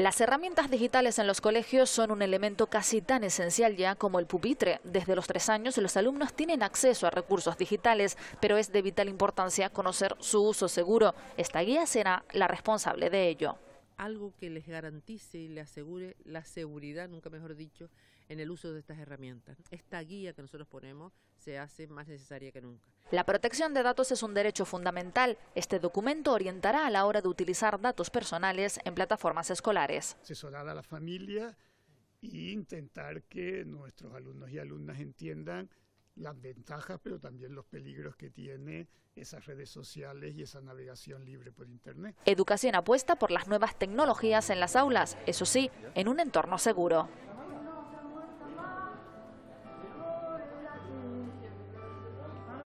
Las herramientas digitales en los colegios son un elemento casi tan esencial ya como el pupitre. Desde los tres años los alumnos tienen acceso a recursos digitales, pero es de vital importancia conocer su uso seguro. Esta guía será la responsable de ello algo que les garantice y les asegure la seguridad, nunca mejor dicho, en el uso de estas herramientas. Esta guía que nosotros ponemos se hace más necesaria que nunca. La protección de datos es un derecho fundamental. Este documento orientará a la hora de utilizar datos personales en plataformas escolares. Asesorar a la familia e intentar que nuestros alumnos y alumnas entiendan las ventajas, pero también los peligros que tiene esas redes sociales y esa navegación libre por Internet. Educación apuesta por las nuevas tecnologías en las aulas, eso sí, en un entorno seguro.